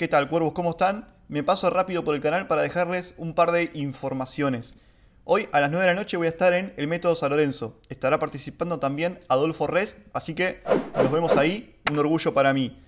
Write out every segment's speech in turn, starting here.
¿Qué tal, cuervos? ¿Cómo están? Me paso rápido por el canal para dejarles un par de informaciones. Hoy a las 9 de la noche voy a estar en el Método San Lorenzo. Estará participando también Adolfo Res, así que nos vemos ahí. Un orgullo para mí.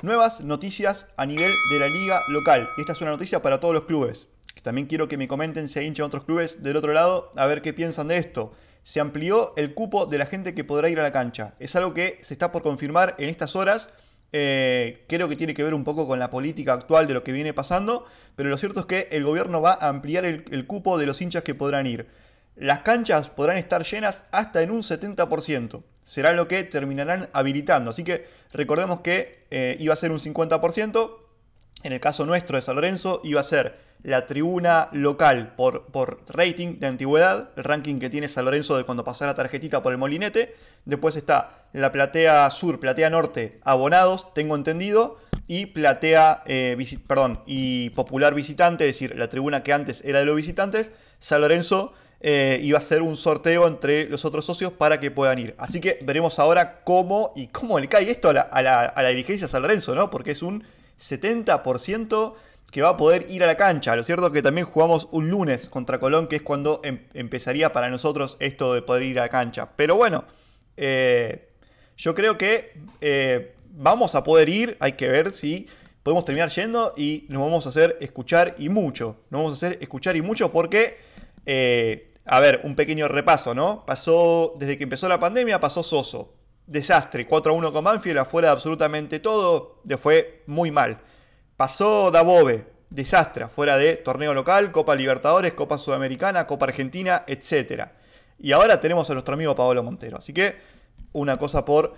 Nuevas noticias a nivel de la liga local. Esta es una noticia para todos los clubes. También quiero que me comenten si hay hinchan otros clubes del otro lado a ver qué piensan de esto. Se amplió el cupo de la gente que podrá ir a la cancha. Es algo que se está por confirmar en estas horas eh, creo que tiene que ver un poco con la política actual de lo que viene pasando, pero lo cierto es que el gobierno va a ampliar el, cupo de los hinchas que podrán ir. Las canchas podrán estar llenas hasta en un 70%. Será lo que terminarán habilitando. Así que recordemos que eh, iba a ser un 50%, en el caso nuestro de San Lorenzo, iba a ser la tribuna local por, por rating de antigüedad, el ranking que tiene San Lorenzo de cuando pasa la tarjetita por el molinete. Después está la platea sur, platea norte, abonados, tengo entendido, y platea, eh, visit, perdón, y popular visitante, es decir, la tribuna que antes era de los visitantes, San Lorenzo eh, iba a hacer un sorteo entre los otros socios para que puedan ir. Así que veremos ahora cómo y cómo le cae esto a la, dirigencia de San Lorenzo, ¿no? Porque es un 70% que va a poder ir a la cancha. Lo cierto es que también jugamos un lunes contra Colón, que es cuando em, empezaría para nosotros esto de poder ir a la cancha. Pero bueno, eh, yo creo que eh, vamos a poder ir, hay que ver si podemos terminar yendo y nos vamos a hacer escuchar y mucho. Nos vamos a hacer escuchar y mucho porque, eh, a ver, un pequeño repaso, ¿no? Pasó, desde que empezó la pandemia pasó Soso, desastre. 4-1 con Banfield, afuera de absolutamente todo, le fue muy mal. Pasó Dabove, desastre, fuera de torneo local, Copa Libertadores, Copa Sudamericana, Copa Argentina, etc. Y ahora tenemos a nuestro amigo Paolo Montero. Así que una cosa por.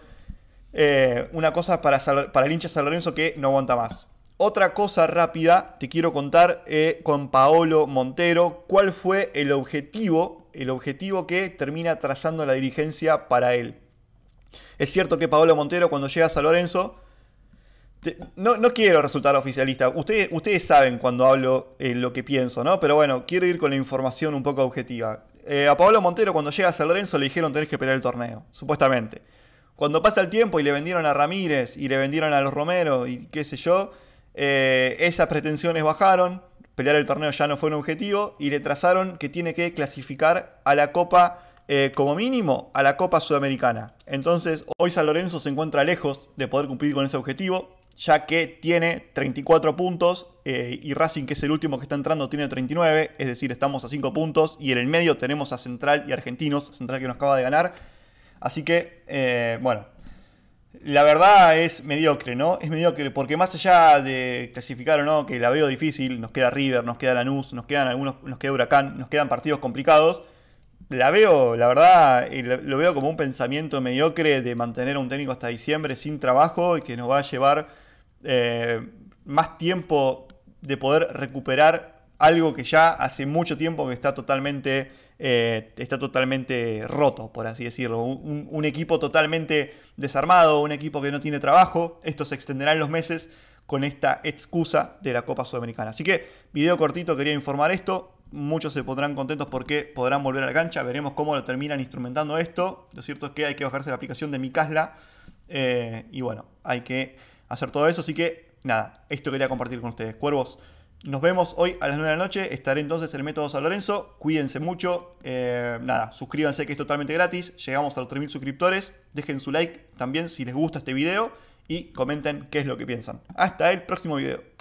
Eh, una cosa para, para el hincha San Lorenzo que no aguanta más. Otra cosa rápida, te quiero contar eh, con Paolo Montero cuál fue el objetivo, el objetivo que termina trazando la dirigencia para él. Es cierto que Pablo Montero cuando llega a San Lorenzo... no, no, quiero resultar oficialista. Ustedes, ustedes saben cuando hablo eh, lo que pienso, ¿no? Pero bueno, quiero ir con la información un poco objetiva. Eh, a Pablo Montero cuando llega a San Lorenzo le dijeron tenés que pelear el torneo, supuestamente. Cuando pasa el tiempo y le vendieron a Ramírez y le vendieron a los Romero y qué sé yo, eh, esas pretensiones bajaron, pelear el torneo ya no fue un objetivo y le trazaron que tiene que clasificar a la Copa eh, como mínimo a la Copa Sudamericana. Entonces, hoy San Lorenzo se encuentra lejos de poder cumplir con ese objetivo, ya que tiene 34 puntos eh, y Racing, que es el último que está entrando, tiene 39, es decir, estamos a 5 puntos y en el medio tenemos a Central y Argentinos, Central que nos acaba de ganar. Así que, eh, bueno, la verdad es mediocre, ¿no? Es mediocre porque más allá de clasificar o no, que la veo difícil, nos queda River, nos queda Lanús, nos quedan algunos, nos queda Huracán, nos quedan partidos complicados la veo, la verdad, lo veo como un pensamiento mediocre de mantener a un técnico hasta diciembre sin trabajo y que nos va a llevar eh, más tiempo de poder recuperar algo que ya hace mucho tiempo que está totalmente, eh, está totalmente roto, por así decirlo. un, equipo totalmente desarmado, un equipo que no tiene trabajo. Esto se extenderá en los meses con esta excusa de la Copa Sudamericana. Así que, video cortito, quería informar esto. Muchos se pondrán contentos porque podrán volver a la cancha. Veremos cómo lo terminan instrumentando esto. Lo cierto es que hay que bajarse la aplicación de mi Eh, y bueno, hay que hacer todo eso. Así que nada, esto quería compartir con ustedes. Cuervos, nos vemos hoy a las 9 de la noche. Estaré entonces el Método San Lorenzo. Cuídense mucho. Eh, nada, suscríbanse que es totalmente gratis. Llegamos a los 3.000 suscriptores. Dejen su like también si les gusta este video. Y comenten qué es lo que piensan. Hasta el próximo video.